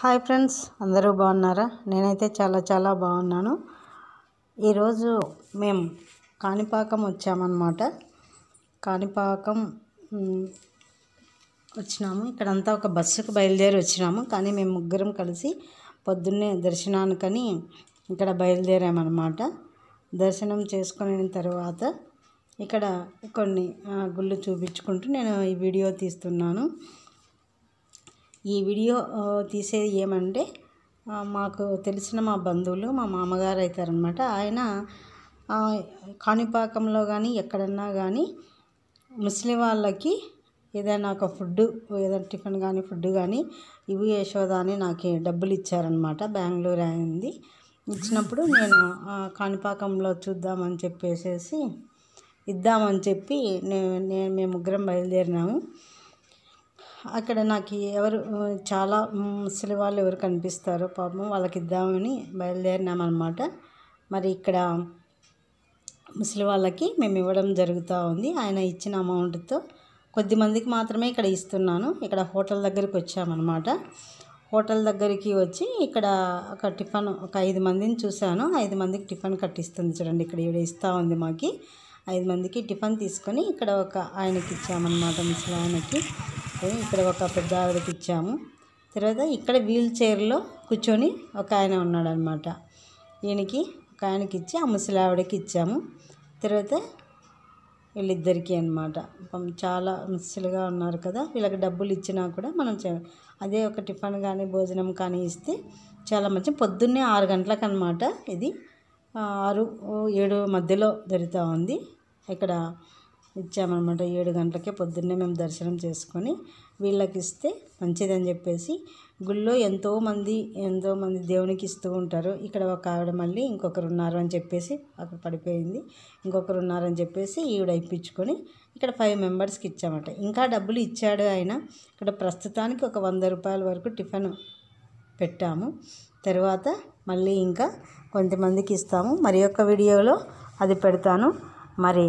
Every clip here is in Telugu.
హాయ్ ఫ్రెండ్స్ అందరూ బాగున్నారా నేనైతే చాలా చాలా బాగున్నాను ఈరోజు మేము కాణిపాకం వచ్చామన్నమాట కాణిపాకం వచ్చినాము ఇక్కడంతా ఒక బస్సుకు బయలుదేరి వచ్చినాము కానీ మేము ముగ్గురం కలిసి పొద్దున్నే దర్శనానికని ఇక్కడ బయలుదేరామన్నమాట దర్శనం చేసుకుని తర్వాత ఇక్కడ కొన్ని గుళ్ళు చూపించుకుంటూ నేను ఈ వీడియో తీస్తున్నాను ఈ వీడియో తీసేది ఏమంటే మాకు తెలిసిన మా బంధువులు మా మామగారు అవుతారనమాట ఆయన కాణిపాకంలో కానీ ఎక్కడన్నా కానీ ముస్లిం వాళ్ళకి ఏదైనా ఒక ఫుడ్ ఏదైనా టిఫిన్ కానీ ఫుడ్ కానీ ఇవి యశోదా అని నాకు డబ్బులు ఇచ్చారనమాట బెంగళూరు అయింది ఇచ్చినప్పుడు నేను కాణిపాకంలో చూద్దామని చెప్పేసేసి ఇద్దామని చెప్పి నేను మేము ముగ్గురం బయలుదేరినాము అక్కడ నాకు ఎవరు చాలా ముసలి వాళ్ళు ఎవరు కనిపిస్తారో పాపం వాళ్ళకి ఇద్దామని బయలుదేరినామన్నమాట మరి ఇక్కడ ముసలి వాళ్ళకి మేము ఇవ్వడం జరుగుతూ ఉంది ఆయన ఇచ్చిన అమౌంట్తో కొద్ది మందికి మాత్రమే ఇక్కడ ఇస్తున్నాను ఇక్కడ హోటల్ దగ్గరికి వచ్చామన్నమాట హోటల్ దగ్గరికి వచ్చి ఇక్కడ ఒక టిఫన్ ఒక ఐదు మందిని చూశాను ఐదు మందికి టిఫన్ కట్టిస్తుంది చూడండి ఇక్కడ ఇవిడ ఇస్తూ ఉంది మాకు ఐదు మందికి టిఫిన్ తీసుకొని ఇక్కడ ఒక ఆయనకి ఇచ్చామన్నమాట ముసలి ఆయనకి ఇక్కడ ఒక పెద్ద ఆవిడకి ఇచ్చాము తర్వాత ఇక్కడ వీల్ చైర్లో కూర్చొని ఒక ఆయన ఉన్నాడనమాట ఈయనకి ఒక ఆయనకి ఇచ్చి ఆ ముసలి ఆవిడకి ఇచ్చాము తర్వాత వీళ్ళిద్దరికీ అనమాట చాలా ముసలిగా ఉన్నారు కదా వీళ్ళకి డబ్బులు ఇచ్చినా కూడా మనం అదే ఒక టిఫిన్ కానీ భోజనం కానీ ఇస్తే చాలా మంచి పొద్దున్నే ఆరు గంటలకు అనమాట ఇది ఆరు ఏడు మధ్యలో దొరుకుతూ ఉంది ఇక్కడ ఇచ్చామన్నమాట ఏడు గంటలకే పొద్దున్నే మేము దర్శనం చేసుకొని వీళ్ళకి ఇస్తే మంచిదని చెప్పేసి గుళ్ళో ఎంతోమంది ఎంతోమంది దేవునికి ఇస్తూ ఉంటారు ఇక్కడ ఒక ఆవిడ మళ్ళీ ఇంకొకరు ఉన్నారు అని చెప్పేసి అక్కడ పడిపోయింది ఇంకొకరు ఉన్నారని చెప్పేసి ఈవిడ ఇప్పించుకొని ఇక్కడ ఫైవ్ మెంబర్స్కి ఇచ్చామట ఇంకా డబ్బులు ఇచ్చాడు ఆయన ఇక్కడ ప్రస్తుతానికి ఒక వంద రూపాయల వరకు టిఫిన్ పెట్టాము తర్వాత మళ్ళీ ఇంకా కొంతమందికి ఇస్తాము మరి యొక్క వీడియోలో అది పెడతాను మరి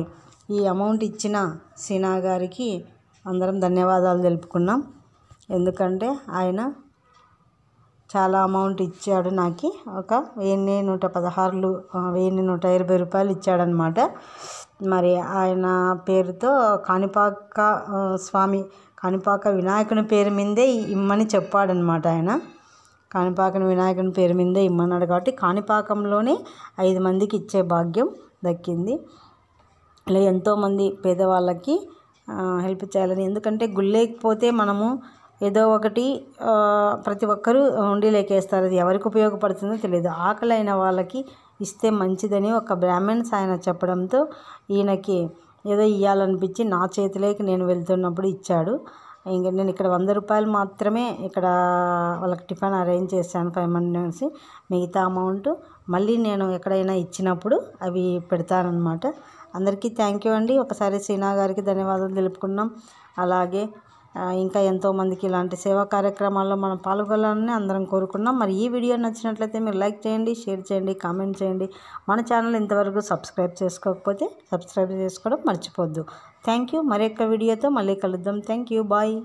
ఈ అమౌంట్ ఇచ్చిన సినా గారికి అందరం ధన్యవాదాలు తెలుపుకున్నాం ఎందుకంటే ఆయన చాలా అమౌంట్ ఇచ్చాడు నాకు ఒక వెయ్యి నూట పదహారులు వెయ్యి నూట ఇరవై రూపాయలు ఇచ్చాడనమాట మరి ఆయన పేరుతో కాణిపాక స్వామి కాణిపాక వినాయకుని పేరు మీదే ఇమ్మని చెప్పాడనమాట ఆయన కాణిపాకని వినాయకుని పేరు మీదే ఇమ్మన్నాడు కాబట్టి కాణిపాకంలోనే ఐదు మందికి ఇచ్చే భాగ్యం దక్కింది ఇలా ఎంతోమంది పేదవాళ్ళకి హెల్ప్ చేయాలని ఎందుకంటే గుళ్ళేకపోతే మనము ఏదో ఒకటి ప్రతి ఒక్కరూ ఉండి లేకేస్తారు అది ఎవరికి ఉపయోగపడుతుందో తెలియదు ఆకలి అయిన వాళ్ళకి ఇస్తే మంచిదని ఒక బ్రాహ్మణ్స్ ఆయన చెప్పడంతో ఈయనకి ఏదో ఇవ్వాలనిపించి నా చేతిలోకి నేను వెళ్తున్నప్పుడు ఇచ్చాడు ఇంకా నేను ఇక్కడ వంద రూపాయలు మాత్రమే ఇక్కడ వాళ్ళకి టిఫిన్ అరేంజ్ చేశాను ఫైవ్ మెంబర్స్ మిగతా అమౌంట్ మళ్ళీ నేను ఎక్కడైనా ఇచ్చినప్పుడు అవి పెడతానమాట అందరికీ థ్యాంక్ యూ అండి ఒకసారి సీనా గారికి ధన్యవాదాలు తెలుపుకున్నాం అలాగే ఇంకా ఎంతోమందికి ఇలాంటి సేవా కార్యక్రమాల్లో మనం పాల్గొనాలని అందరం కోరుకున్నాం మరి ఈ వీడియో నచ్చినట్లయితే మీరు లైక్ చేయండి షేర్ చేయండి కామెంట్ చేయండి మన ఛానల్ ఇంతవరకు సబ్స్క్రైబ్ చేసుకోకపోతే సబ్స్క్రైబ్ చేసుకోవడం మర్చిపోద్దు థ్యాంక్ యూ మరొక వీడియోతో మళ్ళీ కలుద్దాం థ్యాంక్ యూ బాయ్